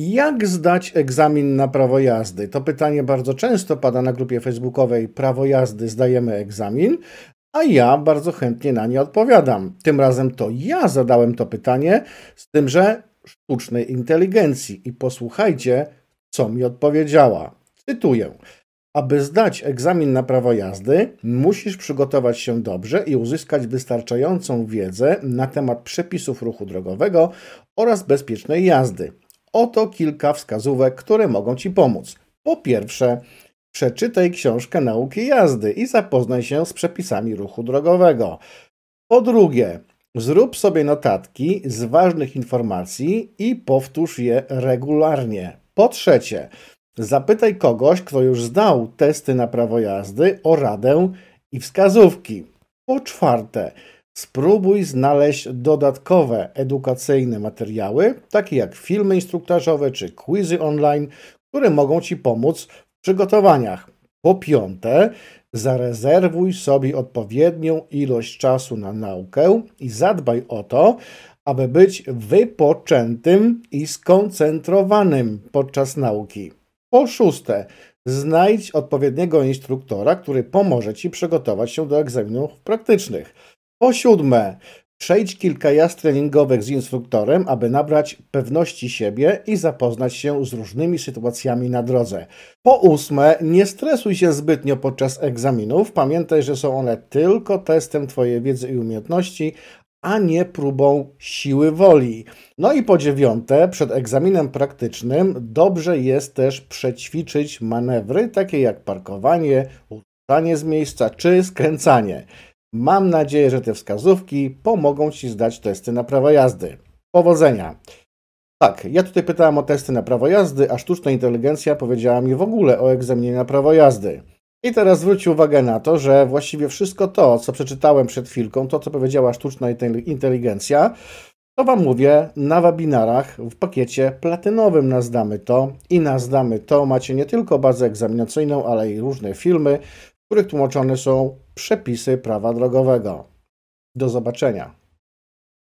Jak zdać egzamin na prawo jazdy? To pytanie bardzo często pada na grupie facebookowej Prawo jazdy zdajemy egzamin, a ja bardzo chętnie na nie odpowiadam. Tym razem to ja zadałem to pytanie, z tym, że sztucznej inteligencji i posłuchajcie, co mi odpowiedziała. Cytuję. Aby zdać egzamin na prawo jazdy, musisz przygotować się dobrze i uzyskać wystarczającą wiedzę na temat przepisów ruchu drogowego oraz bezpiecznej jazdy. Oto kilka wskazówek, które mogą Ci pomóc. Po pierwsze, przeczytaj książkę nauki jazdy i zapoznaj się z przepisami ruchu drogowego. Po drugie, zrób sobie notatki z ważnych informacji i powtórz je regularnie. Po trzecie, zapytaj kogoś, kto już zdał testy na prawo jazdy o radę i wskazówki. Po czwarte, Spróbuj znaleźć dodatkowe edukacyjne materiały, takie jak filmy instruktażowe czy quizy online, które mogą Ci pomóc w przygotowaniach. Po piąte, zarezerwuj sobie odpowiednią ilość czasu na naukę i zadbaj o to, aby być wypoczętym i skoncentrowanym podczas nauki. Po szóste, znajdź odpowiedniego instruktora, który pomoże Ci przygotować się do egzaminów praktycznych. Po siódme, przejdź kilka jazd treningowych z instruktorem, aby nabrać pewności siebie i zapoznać się z różnymi sytuacjami na drodze. Po ósme, nie stresuj się zbytnio podczas egzaminów. Pamiętaj, że są one tylko testem Twojej wiedzy i umiejętności, a nie próbą siły woli. No i po dziewiąte, przed egzaminem praktycznym dobrze jest też przećwiczyć manewry, takie jak parkowanie, uruszanie z miejsca czy skręcanie. Mam nadzieję, że te wskazówki pomogą Ci zdać testy na prawo jazdy. Powodzenia! Tak, ja tutaj pytałem o testy na prawo jazdy, a sztuczna inteligencja powiedziała mi w ogóle o egzaminie na prawo jazdy. I teraz zwróć uwagę na to, że właściwie wszystko to, co przeczytałem przed chwilką, to co powiedziała sztuczna inteligencja, to Wam mówię na webinarach w pakiecie platynowym nazdamy to i nazdamy to. Macie nie tylko bazę egzaminacyjną, ale i różne filmy, których tłumaczone są przepisy prawa drogowego. Do zobaczenia.